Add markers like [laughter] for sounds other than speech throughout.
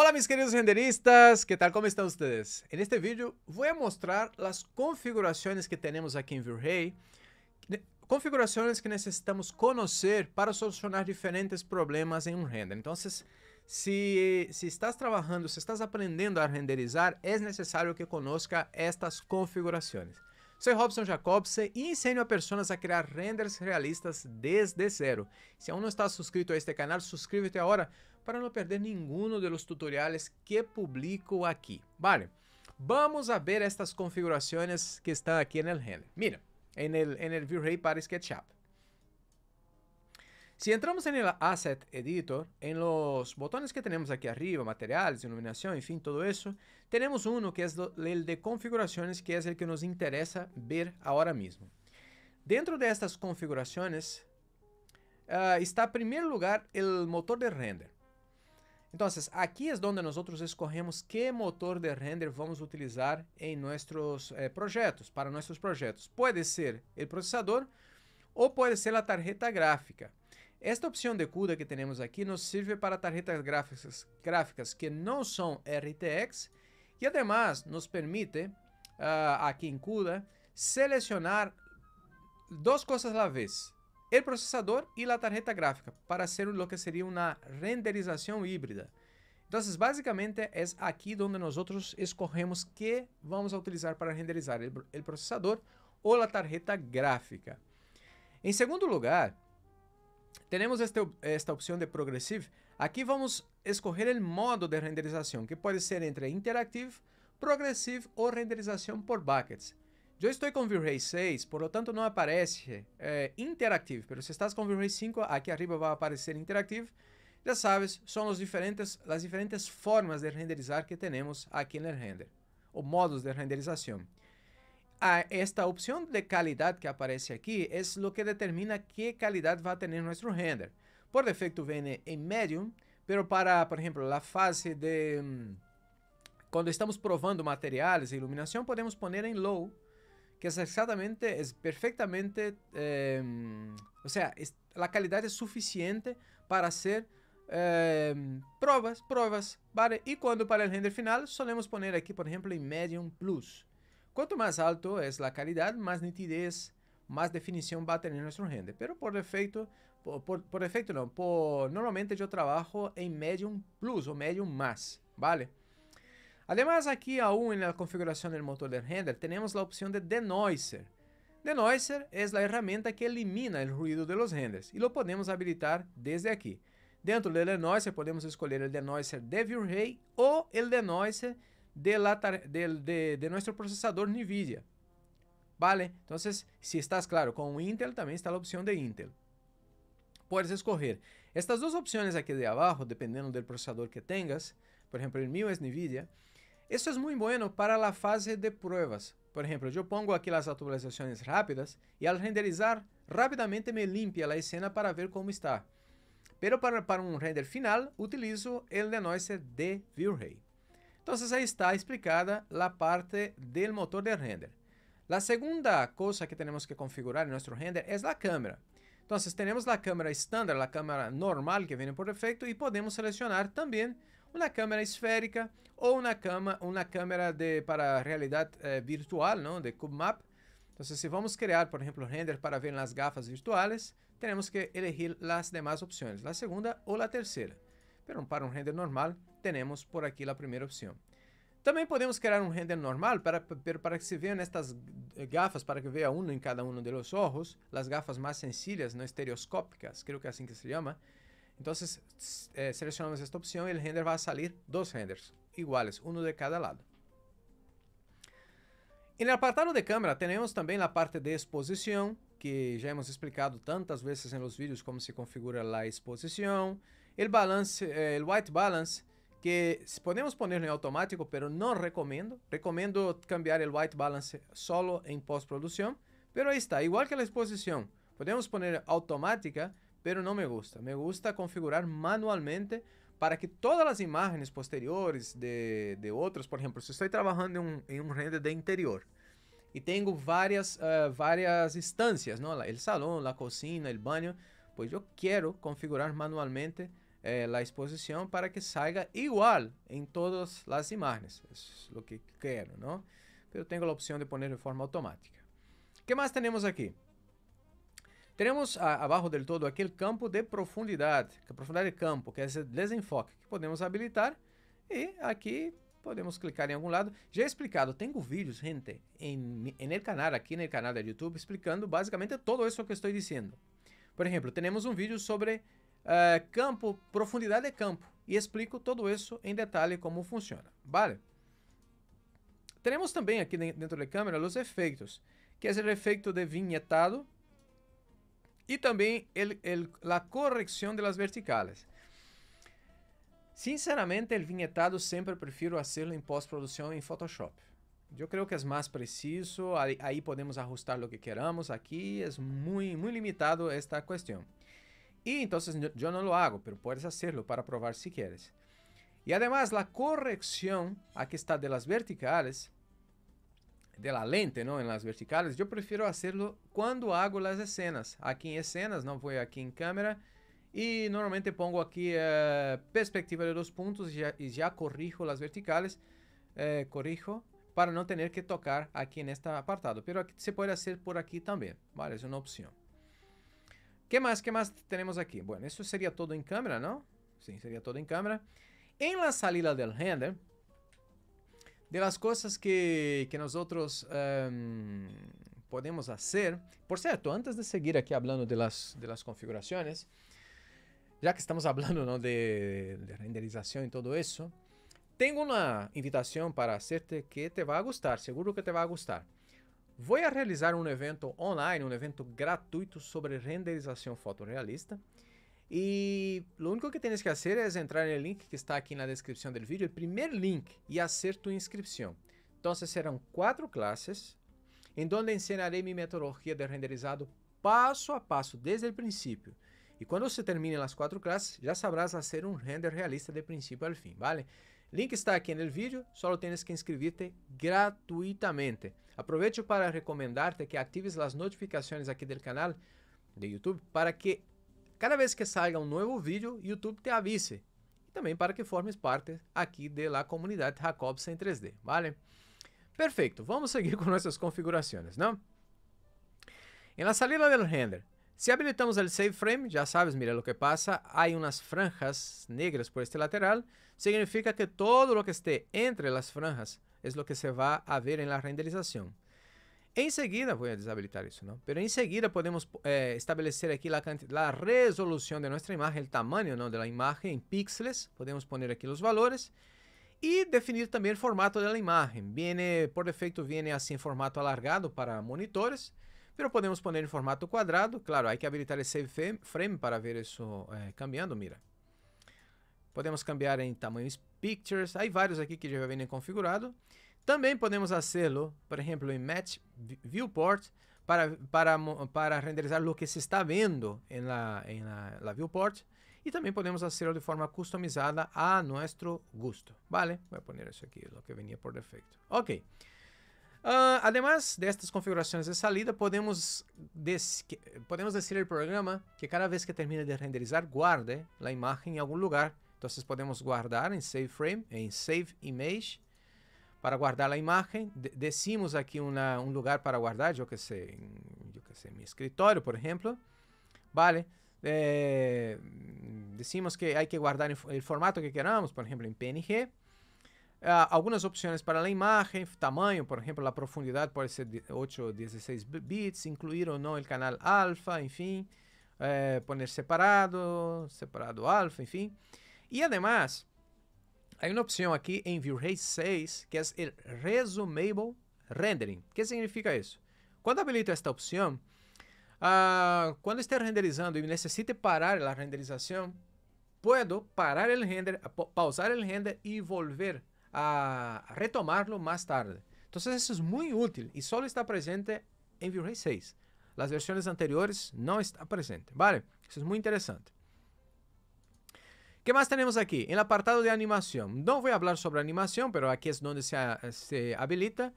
Olá meus queridos renderistas, que tal? como estão vocês? En este vídeo vou mostrar as configurações que temos aqui em VRay, configurações que necessitamos conhecer para solucionar diferentes problemas em um render. Então se, se, estás trabalhando, se estás aprendendo a renderizar, é necessário que conosca estas configurações. Sou Robson Jacobse e ensino a pessoas a criar renders realistas desde zero. Se ainda não está inscrito a este canal, suscríbete agora para no perder ninguno de los tutoriales que publico aquí. Vale, vamos a ver estas configuraciones que están aquí en el render. Mira, en el, en el ViewRay para SketchUp. Si entramos en el Asset Editor, en los botones que tenemos aquí arriba, materiales, iluminación, en fin, todo eso, tenemos uno que es el de configuraciones, que es el que nos interesa ver ahora mismo. Dentro de estas configuraciones ah, está en primer lugar el motor de render. Então, aqui é onde nós escorremos que motor de render vamos utilizar em nossos eh, projetos, para nossos projetos. Pode ser o processador ou pode ser a tarjeta gráfica. Esta opção de CUDA que temos aqui nos serve para tarjetas gráficas, gráficas que não são RTX e, además, nos permite, uh, aqui em CUDA, selecionar duas coisas à vez o processador e a tarjeta gráfica para ser o que seria uma renderização híbrida. Então, basicamente, é aqui onde nós escorremos que vamos utilizar para renderizar o processador ou a tarjeta gráfica. Em segundo lugar, temos esta opção de Progressive. Aqui vamos escolher o modo de renderização, que pode ser entre Interactive, Progressive ou renderização por buckets. Yo estoy V-Ray 6, por lo tanto não aparece é, Interactive, mas se estás V-Ray 5, aqui arriba vai aparecer Interactive. Já sabes, são as diferentes, as diferentes formas de renderizar que temos aqui no render, ou modos de renderização. Ah, esta opção de qualidade que aparece aqui é o que determina que qualidade vai ter nosso render. Por defeito vem em medium, mas para, por exemplo, a fase de hum, quando estamos provando materiais e iluminação, podemos pôr em low que es exactamente, es perfectamente, em, o sea, la calidad es suficiente para hacer em, pruebas, pruebas, ¿vale? Y cuando para el render final solemos poner aquí, por ejemplo, en Medium Plus. Cuanto más alto es la calidad, más nitidez, más definición va a tener nuestro render. Pero por defecto, por, por, por defecto no, por, normalmente yo trabajo en Medium Plus o Medium Más, ¿vale? Además, aqui, aún en la configuración del motor de render tenemos la opción de denoiser. Denoiser es la herramienta que elimina el ruido de los renders y lo podemos habilitar desde aquí. Dentro del denoiser podemos escolher el denoiser de ViewRay o el denoiser de, la de, de, de nuestro procesador NVIDIA. Vale? Então, se estás claro com o Intel, também está a opção de Intel. Podes escolher. Estas duas opções aqui de abaixo, dependendo do processador que tengas, por exemplo, o meu é NVIDIA, isso es é muito bueno para a fase de pruebas. Por exemplo, eu pongo aqui as atualizações rápidas e al renderizar rápidamente me limpia a escena para ver como está. Pero para, para render final utilizo o denoise de ViewRay. Então, aí está explicada a parte do motor de render. A segunda coisa que temos que configurar em nosso render é a câmera. Então, temos a câmera estándar, a câmera normal que vem por defecto e podemos selecionar também uma câmera esférica ou uma, cama, uma câmera de, para realidade eh, virtual, não? de CubeMap. Então, se vamos criar, por exemplo, render para ver nas gafas virtuais, temos que elegir as demais opções, a segunda ou a terceira. Pero para um render normal, temos por aqui a primeira opção. Também podemos criar um render normal para, para que se vejam estas gafas, para que veja um em cada um de los ojos, as gafas mais sencillas, não estereoscópicas, creio que é assim que se chama. Então eh, selecionamos esta opção e o render vai sair salir dos renders iguales, um de cada lado. En el apartado de cámara temos também a parte de exposição que já hemos explicado tantas vezes nos vídeos como se configura a exposição, o balance, eh, white balance, que podemos pôr em automático, mas não recomendo. Recomendo cambiar o white balance solo em pós-produção, mas aí está, igual que a exposição, podemos pôr automática, pero no me gusta. Me gusta configurar manualmente para que todas as imagens posteriores de, de outros, por exemplo, se estou trabalhando em um, em um render de interior e tenho várias, uh, eh, várias instâncias, não? el salão, a cozinha, o baño, pois eu quero configurar manualmente eh, a exposição para que saia igual em todas as imagens. Isso é o que quero, não? Pero tenho a opção de poner de forma automática. O que mais temos aqui? Teremos a, abaixo del todo aquele campo de profundidade, que é profundidade de campo, que é esse desenfoque, que podemos habilitar e aqui podemos clicar em algum lado. Já é explicado, tenho vídeos, gente, em, em canal, aqui no canal do YouTube, explicando basicamente tudo isso que estou dizendo. Por exemplo, temos um vídeo sobre uh, campo, profundidade de campo, e explico tudo isso em detalhe como funciona, vale? Temos também aqui dentro da câmera os efeitos, que é o efeito de vinhetado, e também a correção das verticais. de las verticales. Sinceramente, prefiro fazer em pós-produção em Photoshop. Eu creio que é mais preciso, Aí podemos ajustar o que queramos, Aqui é muito limitado esta questão. E então eu não lo hago, mas puedes fazerlo para se si quieres. E además a correção aqui está de las verticales, de la lente, não En las verticales. Eu prefiro hacerlo quando hago las escenas. Aqui em escenas, não vou aqui em cámara. e normalmente pongo aqui eh, perspectiva de dois pontos e já corrijo las verticales. Eh, corrijo para não tener que tocar aqui en este apartado. Pero aquí se pode hacer por aquí también, ¿vale? é una opción. Que más? que más tenemos aquí? Bueno, isso seria todo em cámara, não? Sim, seria todo em cámara. Em la salida del render, de las cosas que, que nosotros um, podemos hacer. Por cierto, antes de seguir aquí hablando de las, de las configuraciones, ya que estamos hablando ¿no? de, de, renderización y todo eso, tengo una invitación para hacerte que te va a gustar, seguro que te va a gustar. Voy a realizar un evento online, un evento gratuito sobre renderización fotorealista e o único que tienes que fazer é entrar no link que está aqui na descrição do vídeo, o primeiro link, e fazer tu inscrição. Então serão quatro classes, em donde enseñaré minha metodologia de renderizado passo a passo desde o princípio. E quando se terminen as quatro classes, já sabrás fazer um render realista de princípio al fim, ¿vale? Link está aqui no vídeo, Só tens que inscrever-te gratuitamente. Aproveito para recomendar-te que actives as notificações aqui do canal de YouTube para que Cada vez que saia um novo vídeo, YouTube te avise. E também para que formes parte aqui da comunidade Jacobs em 3D, vale? Perfeito, vamos seguir [laughs] com nossas configurações, não? Em la salida do render, se habilitamos o save frame, já sabes, mira o que passa, há umas franjas negras por este lateral, significa que todo o que esté entre as franjas é o que se vai a ver em la renderização. Em seguida, vou desabilitar isso, não. Pero em seguida podemos eh, estabelecer aqui a la, la, de nossa imagem, o tamanho ¿no? de la imagem em pixels. Podemos poner aqui os valores e definir também o formato de la imagen. Viene, por defeito viene assim em formato alargado para monitores, pero podemos poner em formato quadrado. Claro, aí que habilitar esse save frame para ver isso eh, cambiando, mira. Podemos cambiar em tamanhos pictures, Há vários aqui que já vienen configurados. Também podemos fazê-lo, por exemplo, em Match Viewport, para, para, para renderizar o que se está vendo em la, em la, la Viewport. E também podemos fazê-lo de forma customizada a nosso gosto. Vale? Vou pôr isso aqui, o que venia por defeito. Ok. Uh, además destas configurações de salida, podemos, podemos decir al programa que cada vez que termina de renderizar, guarde a imagem em algum lugar. Então, podemos guardar em Save Frame, em Save Image, para guardar la imagen. decimos aquí un lugar para guardar, yo que sé, yo sé, mi escritorio, por ejemplo. Vale. Eh, decimos que hay que guardar el formato que queramos, por ejemplo, en PNG. Ah, algunas opciones para la imagen, tamaño, por ejemplo, la profundidad puede ser 8 o 16 bits, incluir o no el canal alfa, en fin, eh, poner separado, separado alfa, en fin. Y además, Hay uma opção aqui em Vue 6 que é o Resumable Rendering. O que significa isso? Quando habilito esta opção, uh, ah, quando estiver renderizando e necessite parar a renderização, puedo parar o render, pausar o render e volver a retomarlo mais tarde. Então, isso é muito útil e só está presente em Vue 6. As versões anteriores não está presente, vale? Isso é muito interessante que mais temos aqui? Em o apartado de animação. Não vou falar sobre animação, mas aqui é onde se, se habilita.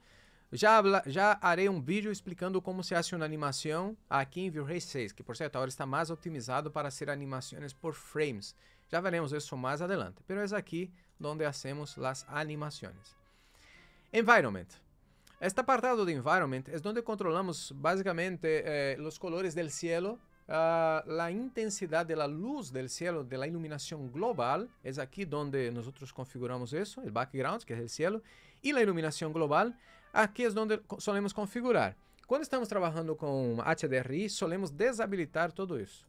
Já, habla, já um vídeo explicando como se uma animação aqui em Vue 6, que por certo agora está mais otimizado para ser animações por frames. Já veremos isso mais adelante, mas é aqui onde hacemos as animações. Environment. Este apartado de Environment é onde controlamos basicamente eh, os colores do cielo Uh, la intensidad de la luz del cielo, de la iluminación global, es aquí donde nosotros configuramos eso, el background, que es el cielo, y la iluminación global, aquí es donde solemos configurar. Quando estamos trabalhando com HDRI, solemos desabilitar tudo isso.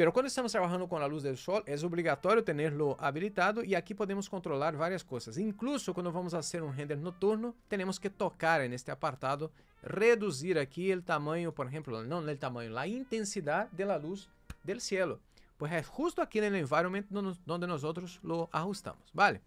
Pero quando estamos trabalhando com a luz do sol, é obrigatório tenerlo habilitado e aqui podemos controlar várias coisas. Incluso quando vamos fazer um render noturno, temos que tocar neste apartado, reduzir aqui o tamanho, por exemplo, não o tamanho, a intensidade da luz do cielo. Pois é justo aqui no environment onde nós lo ajustamos, vale?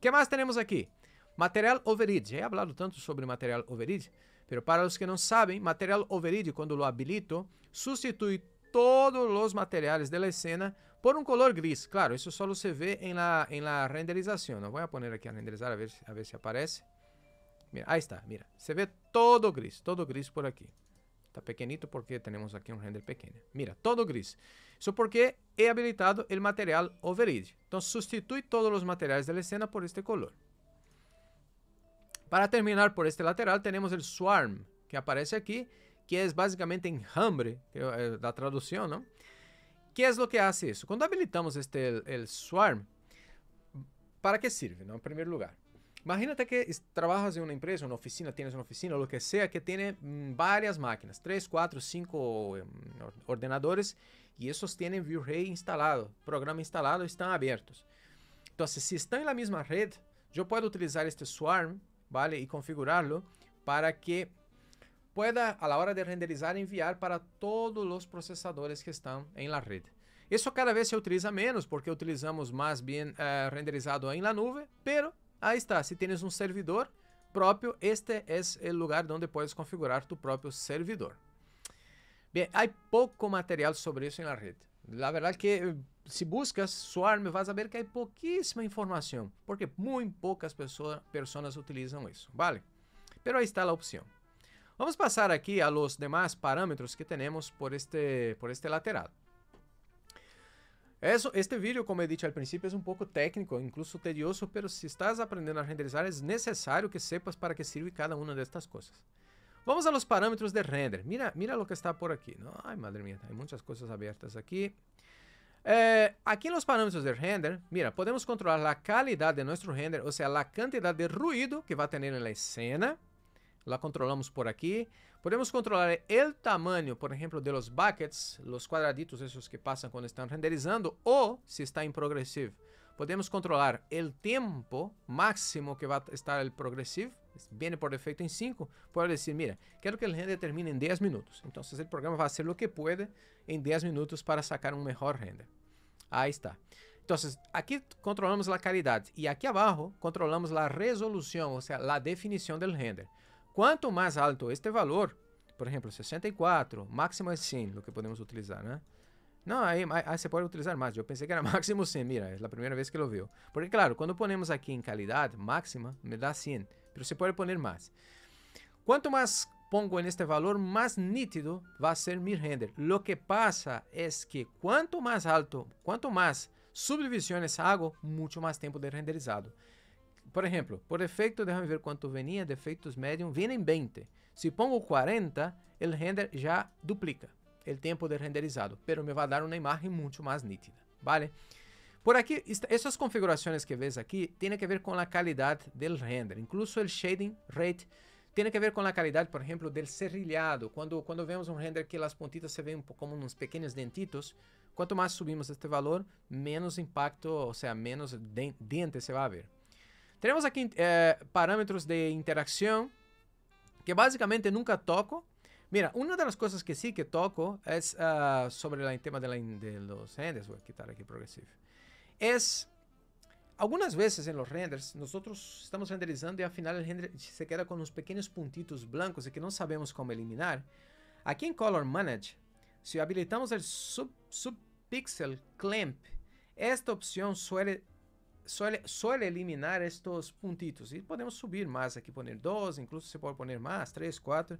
que mais temos aqui? Material override. Já he hablado tanto sobre material override, pero para os que não sabem, material override, quando lo habilito, substitui todos os materiais da escena por um color gris. Claro, isso só se vê em la, em la renderização. Não vou pôr aqui a renderizar a ver, a ver se aparece. Mira, aí está, mira. Se vê todo gris, todo gris por aqui. Está pequenito porque temos aqui um render pequeno. Mira, todo gris. Isso porque é habilitado o material override. Então, substitui todos os materiais da escena por este color. Para terminar por este lateral, temos o swarm, que aparece aqui que é basicamente enjambre, eh, da tradução, não? Que é o que faz isso? Quando habilitamos este el, swarm, para que serve, não? Em primeiro lugar. Imagínate que trabalhas em uma empresa, uma oficina, tienes uma oficina, o que sea, que tem hum, várias máquinas, 3, 4, 5 ordenadores, e esses têm vue instalado, programa instalado, estão abertos. Então, se estão na la rede, red, posso utilizar este Swarm, ¿vale? configurá-lo para que pueda a la hora de renderizar enviar para todos los procesadores que están en la red. Eso cada vez se utiliza menos porque utilizamos más bien eh, renderizado en la nube, pero ahí está, si tienes un servidor propio, este es el lugar donde puedes configurar tu propio servidor. Bien, hay poco material sobre eso en la red. La verdad que eh, se buscas Swarm, vas a ver que há pouquíssima informação, porque muito poucas pessoas, pessoas utilizam isso, vale? Pero aí está a opção. Vamos passar aqui a los demás parámetros que tenemos por este, por este lateral. Eso, este vídeo, como he dicho al principio, es un poco técnico, incluso tedioso, pero si estás aprendiendo a renderizar es necesario que sepas para qué sirve cada una de estas cosas. Vamos a los parámetros de render. Mira, mira lo que está por aquí. ¿no? Ay, madre mía, hay muchas cosas abiertas aquí. Eh, aquí en los parámetros de render, mira, podemos controlar la calidad de nuestro render, o sea, la cantidad de ruido que va a tener en la escena la controlamos por aquí. Podemos controlar el tamaño, por ejemplo, de los buckets, los cuadraditos esos que pasan cuando están renderizando, o si está en progressive. Podemos controlar el tiempo máximo que va a estar el progressive, viene por defecto en 5. Puedo decir, mira, quiero que el render termine en 10 minutos. Entonces el programa va a hacer lo que puede en 10 minutos para sacar un mejor render. Ahí está. Entonces, aqui controlamos a caridade e aqui abaixo controlamos a resolução, ou seja, a definição do render. Quanto mais alto este valor, por exemplo, 64, máximo é 100, o que podemos utilizar, né? Não, aí, aí, você pode utilizar mais. Eu pensei que era [laughs] máximo 100, mira, é a primeira vez que eu viu. Porque, claro, quando ponemos aqui em qualidade máxima, me dá 100, mas você pode pôr mais. Quanto mais pongo neste valor, mais nítido vai ser meu render. Lo que passa é que quanto mais alto, quanto mais subdivisões hago, muito mais tempo de renderizado. Por exemplo, por efecto, déjame ver quanto venia. Defeitos médium, medium. Vienen 20. Se pongo 40, o render já duplica o tempo de renderizado, pero me vai dar uma imagem muito mais nítida, ¿vale? Por aqui, essas configurações que vês aqui têm a ver com a qualidade do render, incluso o shading rate tem a ver com a qualidade, por exemplo, do serrilhado. Quando quando vemos um render que as pontitas se veem como uns pequenos dentitos, quanto mais subimos este valor, menos impacto, ou seja, menos dente se vai ver. Tenemos aquí eh, parámetros de interacción que básicamente nunca toco. Mira, una de las cosas que sí que toco es ah, sobre el tema de, de, los renders. Voy a quitar aquí progresivo. Es, algunas veces en los renders, nosotros estamos renderizando y al final el render se queda con unos pequeños puntitos blancos y que no sabemos cómo eliminar. Aquí en Color Manage, si habilitamos el sub, Subpixel Clamp, esta opción suele suele, eliminar estes puntitos. Y podemos subir más, aquí poner 2, incluso se puede poner más, 3, 4.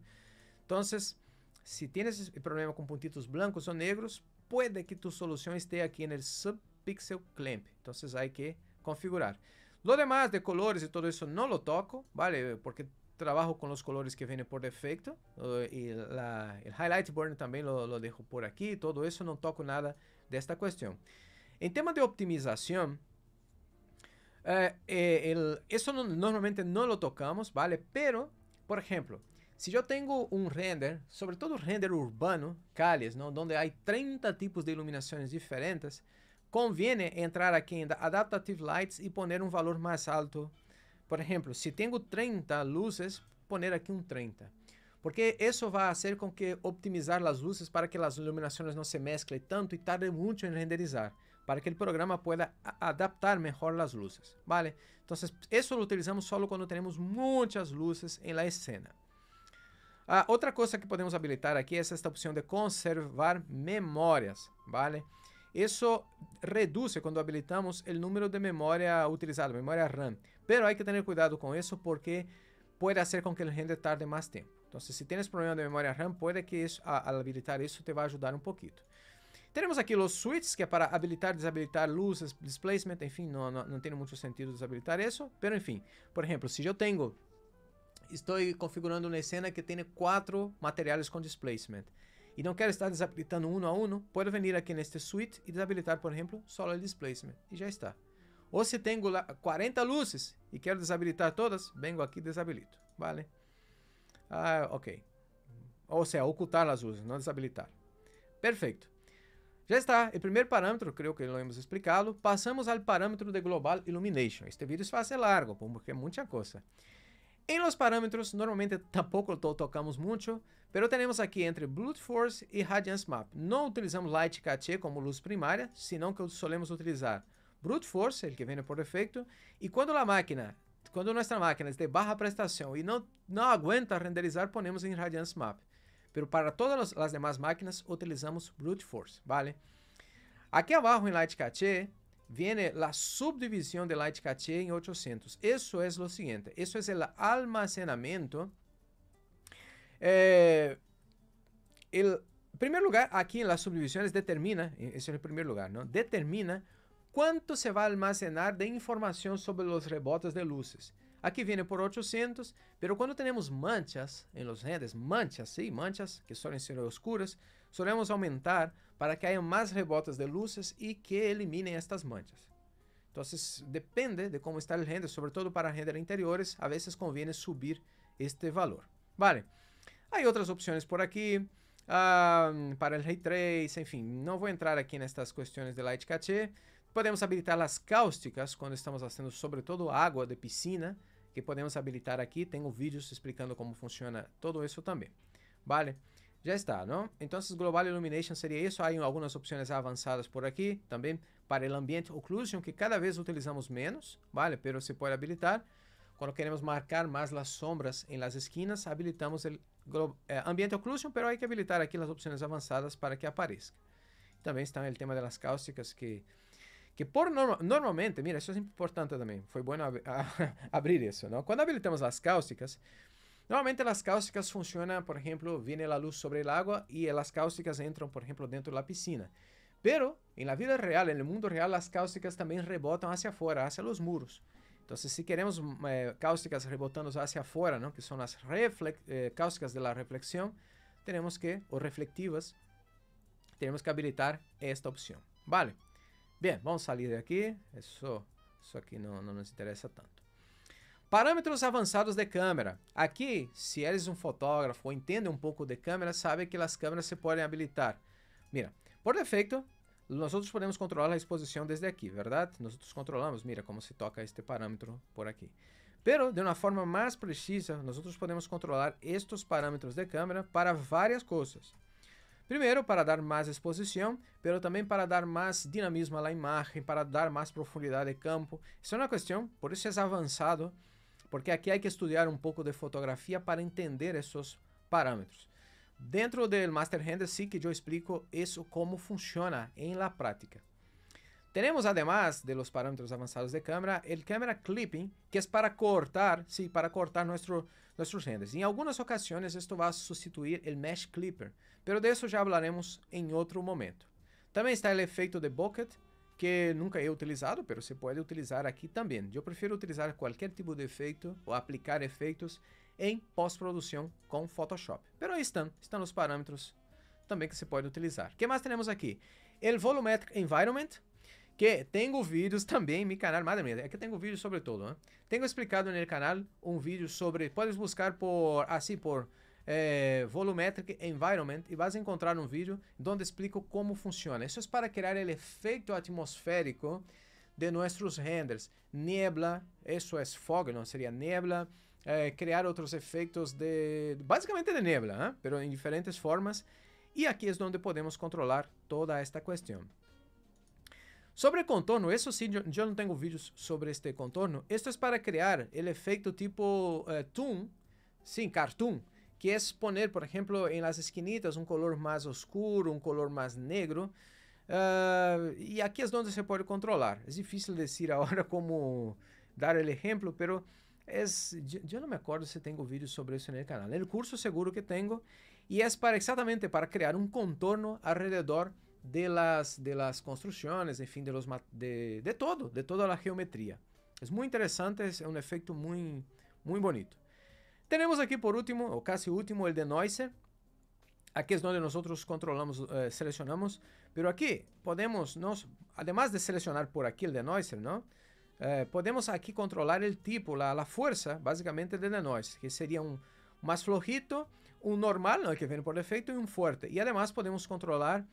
Entonces, si tienes ese problema con puntitos blancos o negros, puede que tu solución esté aquí en el subpixel clamp. Entonces hay que configurar. Lo demás de colores y todo eso no lo toco, ¿vale? Porque trabajo con los colores que vienen por defecto. Eh, y la, el highlight burn también lo, lo dejo por aquí. Todo eso no toco nada de esta cuestión. En tema de optimización, eh, eh, el, eso no, normalmente no lo tocamos, ¿vale? Pero, por ejemplo, si yo tengo un render, sobre todo render urbano, calles, ¿no? Donde hay 30 tipos de iluminaciones diferentes, conviene entrar aquí en Adaptative Lights y poner un valor más alto. Por ejemplo, si tengo 30 luces, poner aquí un 30. Porque eso va a hacer con que optimizar las luces para que las iluminaciones no se mezclen tanto y tarde mucho en renderizar para que el programa pueda adaptar mejor las luces, ¿vale? Entonces, eso lo utilizamos solo cuando tenemos muchas luces en la escena. Ah, outra coisa que podemos habilitar aqui é esta opção de conservar memórias, vale? Isso reduz quando habilitamos o número de memória utilizada, memória RAM. Pero hay que ter cuidado com isso porque pode fazer com que o render tarde mais tempo. Então, se tienes problema de memória RAM, pode que isso, habilitar isso te vai ajudar um pouquinho. Teremos aqui os switches, que é para habilitar, desabilitar luzes, displacement, enfim, não, não, não tem muito sentido desabilitar isso. mas enfim, por exemplo, se eu tenho... Estou configurando uma cena que tem quatro materiais com displacement e não quero estar desabilitando um a um, pode vir aqui neste suite e desabilitar, por exemplo, solo Displacement, e já está. Ou se tenho 40 luzes e quero desabilitar todas, venho aqui e desabilito, vale? Ah, ok. Ou seja, ocultar as luzes, não desabilitar. Perfeito. Já está, o primeiro parâmetro, creio que lo explicá explicado, passamos ao parâmetro de Global Illumination. Este vídeo se é faz largo, porque é muita coisa. Em los parâmetros, normalmente tampouco tocamos muito, pero temos aqui entre Brute Force e Radiance Map. Não utilizamos Light cache como luz primária, senão que solemos utilizar Brute Force, ele que vem por defeito, e quando a máquina, quando nossa máquina é de baixa prestação e não, não aguenta renderizar, ponemos em Radiance Map pero para todas as demais máquinas utilizamos brute force, ¿vale? Aqui abaixo em Light Cache, vem a subdivisão de Light Cache em 800. Isso é o seguinte, isso é o almacenamento. Eh, em primeiro lugar, aqui em las subdivisões determina, isso é o primeiro lugar, determina quanto se vai almacenar de informação sobre os rebotes de luzes. Aqui vem por 800, pero quando temos manchas em los redes, manchas, sí, manchas que suelen ser oscuras, solemos aumentar para que haja mais rebotes de luzes e que eliminem estas manchas. Então, depende de como está o render, sobretudo para render interiores, a vezes conviene subir este valor. Vale, Há outras opções por aqui Uh, para o Ray 3, enfim, não vou entrar aqui nestas questões de Light Cache. Podemos habilitar as cáusticas quando estamos fazendo, sobretudo, água de piscina que podemos habilitar aqui. Tenho vídeos explicando como funciona todo isso também. Vale? Já está, não? Então, Global Illumination seria isso. Há algumas opções avançadas por aqui também para o ambiente occlusion, que cada vez utilizamos menos, vale? Pero se pode habilitar. Quando queremos marcar mais as sombras em las esquinas, habilitamos o eh, ambiente occlusion, pero há que habilitar aqui as opções avançadas para que apareça. Também está o tema das cáusticas que que por normalmente, mira, eso es importante también, fue bueno [laughs] abrir eso, ¿no? Cuando habilitamos las cáusticas, normalmente las cáusticas funcionan, por ejemplo, viene la luz sobre el agua y las cáusticas entran, por ejemplo, dentro de la piscina. Pero en la vida real, en el mundo real, las cáusticas también rebotan hacia afuera, hacia los muros. Entonces, si queremos mm, eh, cáusticas rebotando hacia afuera, ¿no? que son las eh, cáusticas de la reflexión, tenemos que, o reflectivas, tenemos que habilitar esta opción. ¿Vale? Bem, vamos sair daqui. Isso, é isso aqui não, não nos interessa tanto. Parâmetros avançados de câmera. Aqui, se eres um fotógrafo ou entende um pouco de câmera, sabe que as câmeras se podem habilitar. Mira, por defeito, nós outros podemos controlar a exposição desde aqui, verdade? Nós outros controlamos, mira como se toca este parâmetro por aqui. Pero, de uma forma mais precisa, nós outros podemos controlar estes parâmetros de câmera para várias coisas. Primeiro, para dar mais exposição, mas também para dar mais dinamismo à imagem, para dar mais profundidade de campo. Isso é uma questão, por isso é avançado, porque aqui há que estudar um pouco de fotografia para entender esses parâmetros. Dentro do Master Render, sim que eu explico isso como funciona em la prática temos, además de los parâmetros avançados de câmera, el camera clipping, que é para cortar, sim, para cortar nuestro, nuestros renders. Em algumas ocasiões, esto vai substituir o el mesh clipper, pero de eso já hablaremos em outro momento. Também está el efeito de bucket, que nunca he utilizado, pero se pode utilizar aqui também. Eu prefiro utilizar qualquer tipo de efeito ou aplicar efeitos em pós-produção com Photoshop. Pero aí estão, estão os parâmetros também que se pode utilizar. O que mais temos aqui? El Volumetric Environment, que tenho vídeos também, meu canal, madre mía, é que tenho vídeos sobre tudo, né? Tenho explicado no canal um vídeo sobre, podes buscar por, assim, por eh, Volumetric Environment e vas encontrar um vídeo onde explico como funciona. Isso é para criar o efeito atmosférico de nossos renders. Niebla, isso é fog, não seria niebla, eh, criar outros efeitos de, basicamente de niebla, mas né? em diferentes formas. E aqui é onde podemos controlar toda esta questão. Sobre contorno, isso sim, eu não tenho vídeos sobre este contorno. Isto é para criar o efeito é tipo eh, toon, sim, cartoon, que é poner, por exemplo, em las esquinitas um color mais oscuro, um color mais negro. Uh, e aqui é onde você pode controlar. É difícil dizer [laughs] agora como dar o exemplo, pero es, eu não me acordo se tenho vídeos sobre isso no canal. No curso seguro que tenho e é para exatamente para criar um contorno ao redor de las, de las construções enfim de, los, de, de todo, de toda la geometría. é muito interessante é um efecto muy, muy bonito. Tenemos aquí por último, o casi último, el de Neusser. Aquí es donde nosotros controlamos, eh, seleccionamos, pero aquí podemos, nos, además de seleccionar por aqui o de ¿no? Eh, podemos aquí controlar el tipo, la, la fuerza, básicamente de Neusser, que sería un, más flojito, un normal, ¿no? que viene por defecto, y un fuerte. Y además podemos controlar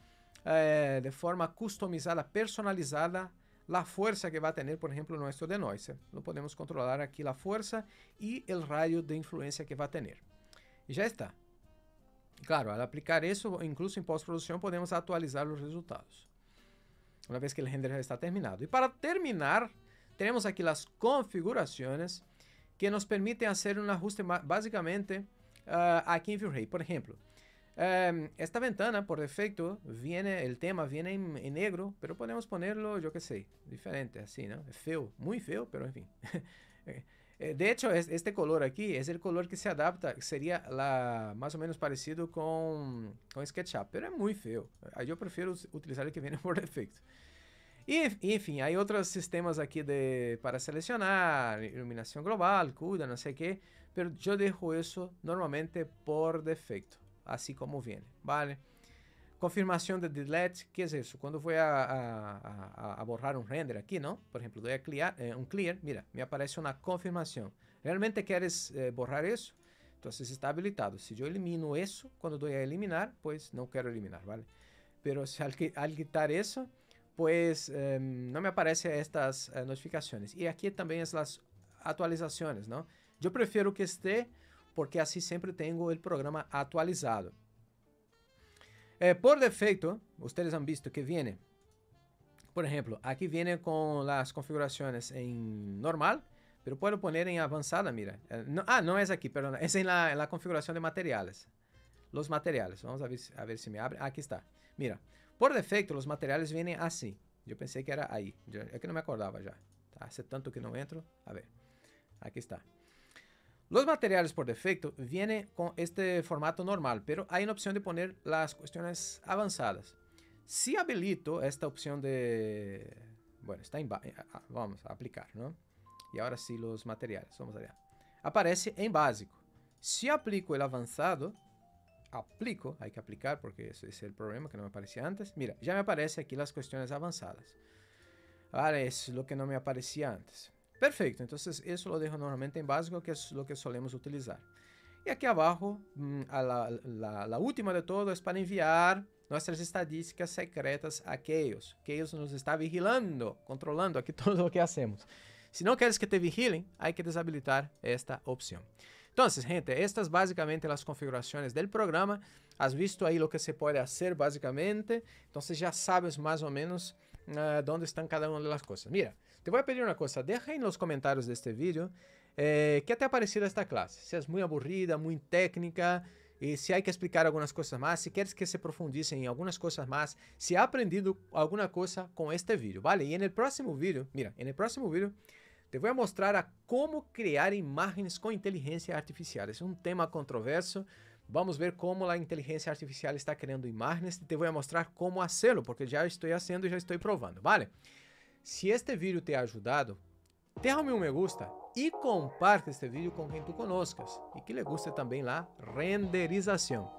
eh, de forma customizada, personalizada, a força que vai ter, por exemplo, nosso denoise. Não ¿eh? podemos controlar aqui a força e o raio de influência que vai ter. E já está. Claro, al aplicar isso, incluso pós-produção, podemos atualizar os resultados. Uma vez que o render está terminado. E para terminar, temos aqui as configurações que nos permitem fazer um ajuste básicamente uh, aquí ViewRay. Por exemplo. Em, esta ventana, por defecto, viene, el tema viene en, negro, pero podemos ponerlo, yo qué sé, diferente, así, ¿no? Feo, muy feo, pero en fin. [laughs] Eh, eh, de hecho, es, este color aquí es el color que se adapta, sería la, más o menos parecido con, con SketchUp, pero es muy feo. Ah, yo prefiero utilizar el que viene [laughs] por defecto. Y, en fin, hay otros sistemas aquí de, para seleccionar, iluminación global, CUDA, no sé qué, pero yo dejo eso normalmente por defecto. assim como vem, ¿vale? Confirmação de delete, que é isso? Quando vou a, a, a borrar um render aqui, não? Por exemplo, dou a clear, eh, um clear, mira, me aparece uma confirmação. ¿Realmente queres eh, borrar eso? Entonces está habilitado. Se eu elimino isso, quando dou a eliminar, pues não quero eliminar, ¿vale? Pero se al, quitar isso, pues eh, me aparece estas eh, notificaciones. E aqui também es as atualizações, não? Eu prefiro que esteja porque assim sempre tenho o programa atualizado. Eh, por defeito, vocês han visto que vem. por exemplo, aqui vem com as configurações em normal, mas posso poner em avançada, mira. Eh, é, no, ah, não é aqui, perdón, [laughs] É en la, é configuração de materiales. Los materiales, vamos a ver, a ver me abre. Aqui está, mira. Por defeito os materiales vêm assim. Eu pensei que era aí. É que não me acordaba ya. Hace tá? tanto que não entro, a ver. Aqui está. Los materiales por defecto vienen con este formato normal, pero hay una opción de poner las cuestiones avanzadas. Si habilito esta opción de... Bueno, está en... Eh, ah, vamos a aplicar, ¿no? Y ahora sí los materiales, vamos allá. Aparece en básico. Si aplico el avanzado, aplico, hay que aplicar porque ese es el problema que no me aparecía antes. Mira, ya me aparece aquí las cuestiones avanzadas. Ahora es lo que no me aparecía antes. Perfeito. Então, isso lo dejo normalmente em básico, que é o que solemos utilizar. E aqui abaixo hum, a última de todo é para enviar nossas estadísticas secretas a Chaos. Chaos nos está vigilando, controlando aqui [laughs] tudo o que hacemos. Se não queres que te vigilem, há que desabilitar esta opção. Então, gente, estas basicamente as configurações do programa. Has visto aí o que se pode fazer basicamente. Então, já sabes mais ou menos uh, onde estão cada uma das coisas. Mira, te voy a pedir una cosa, deja en los comentarios de este vídeo eh, qué te é ha parecido esta clase. Si es muy aburrida, muy técnica, y si hay que explicar algunas cosas más, si quieres que se profundice en algunas cosas más, si ha aprendido alguna cosa con este vídeo, ¿vale? Y en el próximo vídeo, mira, en el próximo vídeo te voy a mostrar a cómo crear imágenes con inteligencia artificial. Es un tema controverso. Vamos ver como a inteligência artificial está criando imagens e te vou mostrar como hacerlo, porque já estou fazendo e já estou provando, vale? Se este vídeo te ha ayudado, déjame um me gusta e comparte este vídeo com quem tu conozcas e que le guste também lá renderização.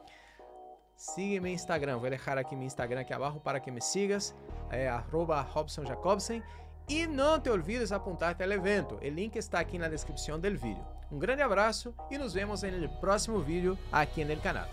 Sigue meu Instagram, vou deixar aqui meu Instagram aqui abaixo para que me sigas, é eh, @robsonjacobsen E não te olvides apontar até o evento, o link está aqui na descrição do vídeo. Um grande abraço e nos vemos no próximo vídeo aqui no canal.